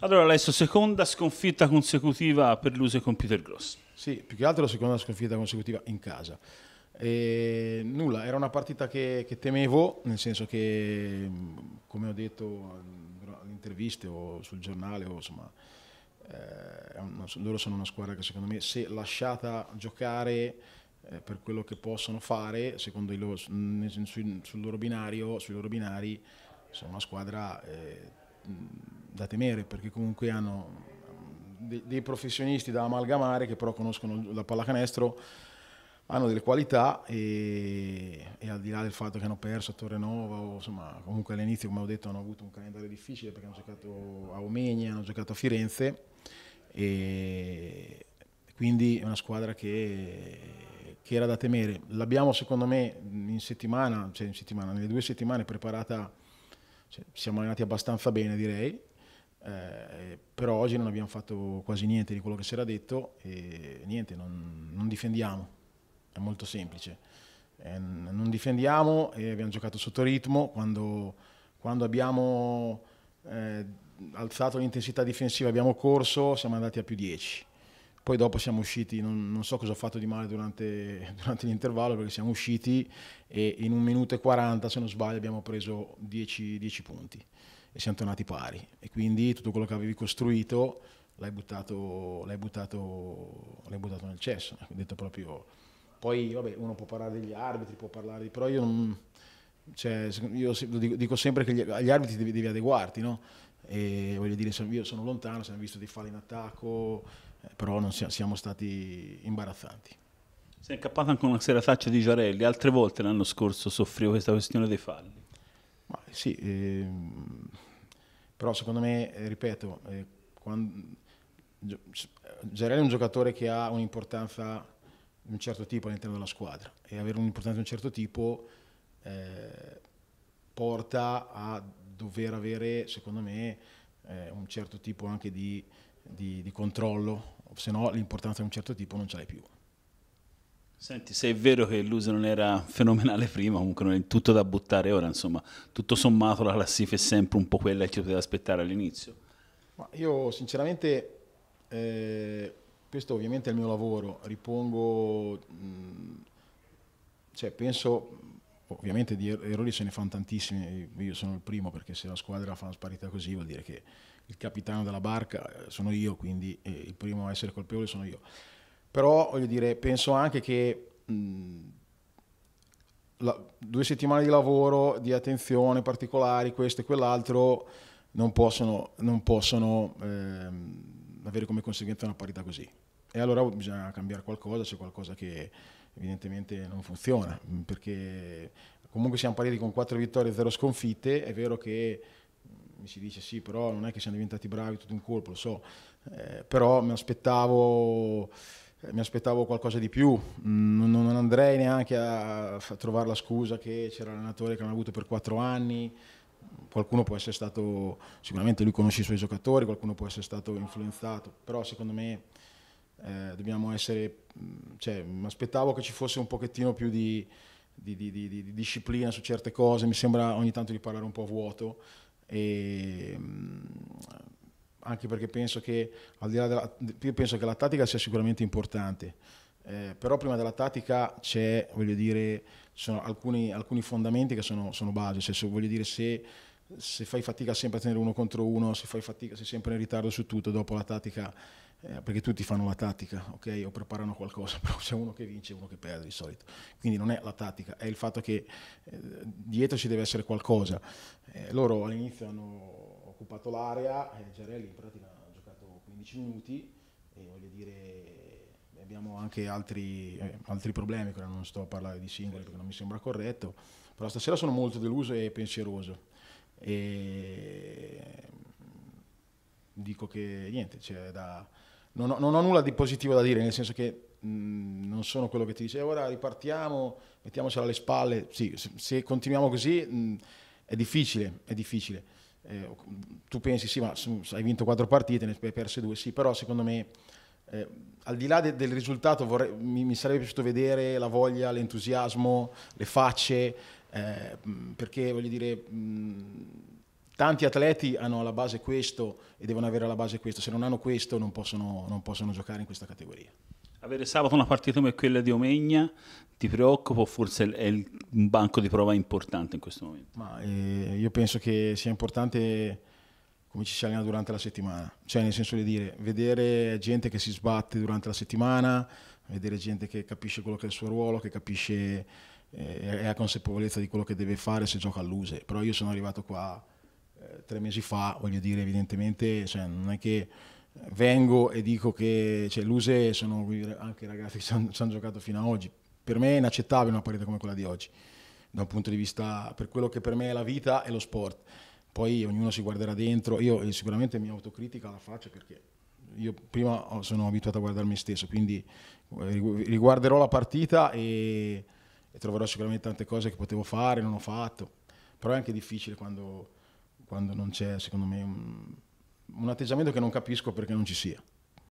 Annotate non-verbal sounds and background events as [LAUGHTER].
Allora, Alessio, seconda sconfitta consecutiva per l'Use Computer Gross. Sì, più che altro la seconda sconfitta consecutiva in casa. E nulla, era una partita che, che, temevo, nel senso che, come ho detto in interviste o sul giornale, o insomma, eh, una, loro sono una squadra che secondo me, se lasciata giocare eh, per quello che possono fare, secondo loro, sul, sul loro binario, sui loro binari, sono una squadra... Eh, da temere perché comunque hanno mm, dei, dei professionisti da amalgamare che però conoscono la pallacanestro, hanno delle qualità e, e, al di là del fatto che hanno perso a Torrenova, o, insomma comunque all'inizio come ho detto hanno avuto un calendario difficile perché hanno giocato a Omegna, hanno giocato a Firenze e quindi è una squadra che, che era da temere. L'abbiamo secondo me in settimana, cioè in settimana, nelle due settimane preparata, cioè, siamo allenati abbastanza bene direi, eh, però oggi non abbiamo fatto quasi niente di quello che si era detto e niente, non, non difendiamo, è molto semplice. Eh, non difendiamo e abbiamo giocato sotto ritmo, quando, quando abbiamo eh, alzato l'intensità difensiva abbiamo corso, siamo andati a più 10. Poi dopo siamo usciti, non, non so cosa ho fatto di male durante, [LAUGHS] durante l'intervallo, perché siamo usciti e in un minuto e 40, se non sbaglio, abbiamo preso 10 punti e siamo tornati pari. E quindi tutto quello che avevi costruito l'hai buttato, l'hai buttato, l'hai buttato nel cesso. Ho detto proprio... Poi vabbè, uno può parlare degli arbitri, può parlare di... però io non... Cioè, io dico sempre che agli arbitri devi, devi adeguarti, no? E voglio dire, io sono lontano, siamo visto dei falli in attacco, eh, però non siamo, siamo stati imbarazzanti. Si è incappata anche una serataccia di Giarelli, altre volte l'anno scorso soffrivo questa questione dei falli sì, eh, però secondo me, eh, ripeto, eh, quando, Gerelli è un giocatore che ha un'importanza di un certo tipo all'interno della squadra e avere un'importanza di un certo tipo eh, porta a dover avere, secondo me, eh, un certo tipo anche di, di, di controllo, se no l'importanza di un certo tipo non ce l'hai più. Senti, se è vero che l'uso non era [LAUGHS] fenomenale prima, comunque non è tutto da buttare ora, insomma, tutto sommato la classifica è sempre un po' quella che ci poteva aspettare all'inizio. io sinceramente, eh, questo ovviamente è il mio lavoro, ripongo, mh, mm, cioè penso, ovviamente di er-, errori se ne fanno tantissimi, io sono il primo perché se la squadra fa una sparita così vuol dire che il capitano della barca eh, sono io, quindi eh, il primo a essere colpevole sono io però voglio dire, penso anche che mh, la, due settimane di lavoro, di attenzione particolari, questo e quell'altro, non possono, non possono ehm, avere come conseguenza una parità così. E allora bisogna cambiare qualcosa, c'è qualcosa che evidentemente non funziona, perché comunque siamo pariti con quattro vittorie e zero sconfitte, è vero che mi si dice sì, però non è che siamo diventati bravi tutto in colpo, lo so, eh, però mi aspettavo eh, mi aspettavo qualcosa di più, mm, non, andrei neanche a, trovare la scusa che c'era l'allenatore che non ha avuto per quattro anni, qualcuno può essere stato, sicuramente lui conosce i suoi giocatori, qualcuno può essere stato influenzato, però secondo me eh, dobbiamo essere, mm, cioè, mi aspettavo che ci fosse un pochettino più di, di, di, di disciplina su certe cose, mi sembra ogni tanto di parlare un po' a vuoto. E, mm, anche perché penso che, della, penso che la tattica sia sicuramente importante, eh, però prima della tattica c'è, voglio dire, ci sono alcuni, alcuni, fondamenti che sono, sono base, cioè, se, voglio dire, se, se, fai fatica sempre a tenere uno contro uno, se fai fatica, sei sempre in ritardo su tutto, dopo la tattica, eh, perché tutti fanno la tattica, ok? O preparano qualcosa, [LAUGHS] però c'è uno che vince e uno che perde di solito. Quindi non è la tattica, è il fatto che eh, dietro ci deve essere qualcosa. Eh, loro all'inizio hanno occupato l'area e eh, Giarelli in pratica ha giocato 15 minuti e voglio dire abbiamo anche altri, eh, altri problemi, ora non sto a parlare di singoli perché non mi sembra corretto, però stasera sono molto deluso e pensieroso. E mm, dico che niente, cioè, da... non, ho, non, ho, nulla di positivo da dire, nel senso che mm, non sono quello che ti dice eh, ora ripartiamo, mettiamocela alle spalle, sì, se, se continuiamo così mh, mm, è difficile, è difficile eh, tu pensi sì, ma hai vinto quattro partite, ne hai perse due, sì, però secondo me eh, al di là de, del risultato vorrei, mi, mi, sarebbe piaciuto vedere la voglia, l'entusiasmo, le facce, eh, mm, perché voglio dire, mh, mm, tanti atleti hanno alla base questo e devono avere alla base questo, se non hanno questo non possono, non possono giocare in questa categoria. Avere sabato una partita come quella di Omegna ti preoccupa o forse è un banco di prova importante in questo momento? Ma, eh, io penso che sia importante come ci si allena durante la settimana, cioè nel senso di dire, vedere gente che si sbatte durante la settimana, vedere gente che capisce quello che è il suo ruolo, che capisce e eh, ha consapevolezza di quello che deve fare se gioca all'use. Però io sono arrivato qua eh, tre mesi fa, voglio dire, evidentemente cioè, non è che vengo e dico che cioè, l'use sono anche i ragazzi che ci hanno giocato fino ad oggi per me è inaccettabile una partita come quella di oggi, da un punto di vista per quello che per me è la vita e lo sport. Poi ognuno si guarderà dentro, io eh, sicuramente mi autocritica la faccia perché io prima oh, sono abituato a guardare me stesso, quindi eh, riguarderò la partita e, e, troverò sicuramente tante cose che potevo fare, non ho fatto, però è anche difficile quando, quando non c'è, secondo me, un, un atteggiamento che non capisco perché non ci sia.